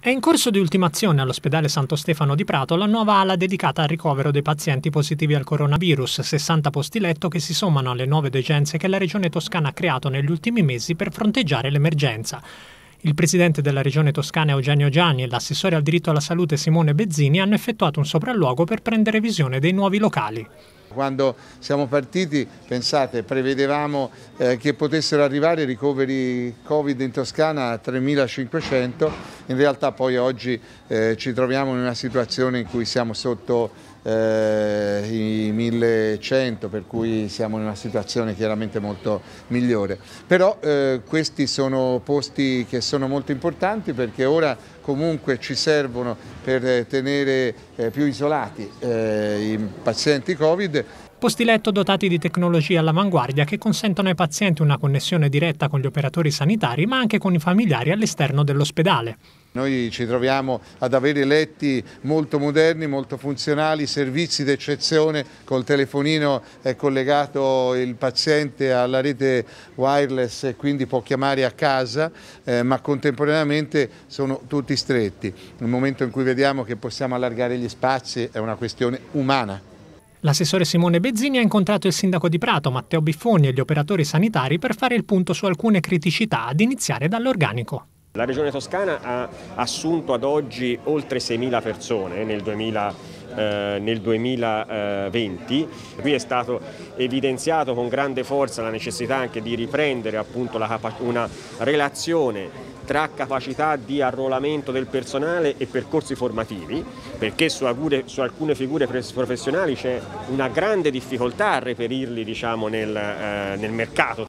È in corso di ultimazione all'ospedale Santo Stefano di Prato la nuova ala dedicata al ricovero dei pazienti positivi al coronavirus, 60 posti letto che si sommano alle nuove degenze che la regione toscana ha creato negli ultimi mesi per fronteggiare l'emergenza. Il presidente della regione toscana Eugenio Gianni e l'assessore al diritto alla salute Simone Bezzini hanno effettuato un sopralluogo per prendere visione dei nuovi locali. Quando siamo partiti, pensate, prevedevamo eh, che potessero arrivare i ricoveri Covid in Toscana a 3.500, in realtà poi oggi eh, ci troviamo in una situazione in cui siamo sotto eh, i 1100 per cui siamo in una situazione chiaramente molto migliore però eh, questi sono posti che sono molto importanti perché ora comunque ci servono per eh, tenere eh, più isolati eh, i pazienti Covid. Posti letto dotati di tecnologie all'avanguardia che consentono ai pazienti una connessione diretta con gli operatori sanitari ma anche con i familiari all'esterno dell'ospedale. Noi ci troviamo ad avere letti molto moderni, molto funzionali, servizi d'eccezione, col telefonino è collegato il paziente alla rete wireless e quindi può chiamare a casa, eh, ma contemporaneamente sono tutti stretti. Nel momento in cui vediamo che possiamo allargare gli spazi è una questione umana. L'assessore Simone Bezzini ha incontrato il sindaco di Prato, Matteo Biffoni e gli operatori sanitari per fare il punto su alcune criticità, ad iniziare dall'organico. La regione toscana ha assunto ad oggi oltre 6.000 persone nel 2020 eh, nel 2020. Qui è stato evidenziato con grande forza la necessità anche di riprendere una relazione tra capacità di arruolamento del personale e percorsi formativi, perché su, alcune figure professionali c'è una grande difficoltà a reperirli diciamo, nel, eh, nel mercato